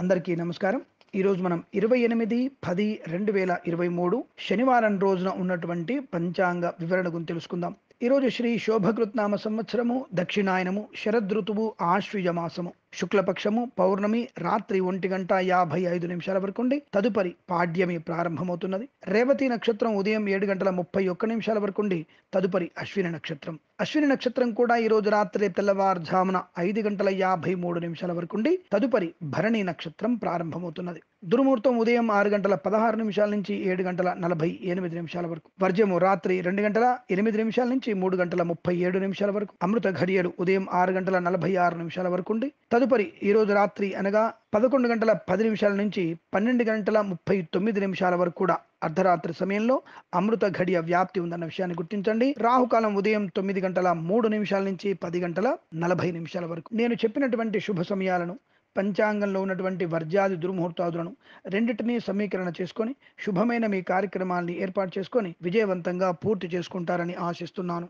అందరికీ నమస్కారం ఈరోజు మనం ఇరవై ఎనిమిది పది రెండు వేల ఇరవై మూడు శనివారం రోజున ఉన్నటువంటి పంచాంగ వివరణ గురించి తెలుసుకుందాం ఈరోజు శ్రీ శోభకృత్నామ సంవత్సరము దక్షిణాయనము శరదృతువు మాసము శుక్లపక్షము పౌర్ణమి రాత్రి ఒంటి గంట యాభై ఐదు నిమిషాల వరకు ఉండి తదుపరి పాడ్యమి ప్రారంభమవుతున్నది రేవతి నక్షత్రం ఉదయం ఏడు గంటల ముప్పై ఒక్క నిమిషాల వరకు ఉండి తదుపరి అశ్విని నక్షత్రం అశ్విని నక్షత్రం కూడా ఈ రోజు రాత్రి తెల్లవారుజామున ఐదు గంటల యాభై మూడు నిమిషాల వరకు ఉండి తదుపరి భరణి నక్షత్రం ప్రారంభమవుతున్నది దుర్ముహూర్తం ఉదయం ఆరు గంటల పదహారు నిమిషాల నుంచి ఏడు గంటల నలభై ఎనిమిది నిమిషాల వరకు వర్జము రాత్రి రెండు గంటల ఎనిమిది నిమిషాల నుంచి మూడు గంటల ముప్పై ఏడు నిమిషాల వరకు అమృత ఘడియలు ఉదయం ఆరు గంటల నలభై ఆరు నిమిషాల వరకు ఉండి తదుపరి ఈరోజు రాత్రి అనగా పదకొండు గంటల పది నిమిషాల నుంచి పన్నెండు గంటల ముప్పై తొమ్మిది నిమిషాల వరకు కూడా అర్ధరాత్రి సమయంలో అమృత ఘడియ వ్యాప్తి ఉందన్న విషయాన్ని గుర్తించండి రాహుకాలం ఉదయం తొమ్మిది గంటల మూడు నిమిషాల నుంచి పది గంటల నలభై నిమిషాల వరకు నేను చెప్పినటువంటి శుభ సమయాలను పంచాంగంలో ఉన్నటువంటి వర్జాది దుర్ముహూర్తాదులను రెండింటినీ సమీకరణ చేసుకొని శుభమైన మీ కార్యక్రమాల్ని ఏర్పాటు చేసుకొని విజయవంతంగా పూర్తి చేసుకుంటారని ఆశిస్తున్నాను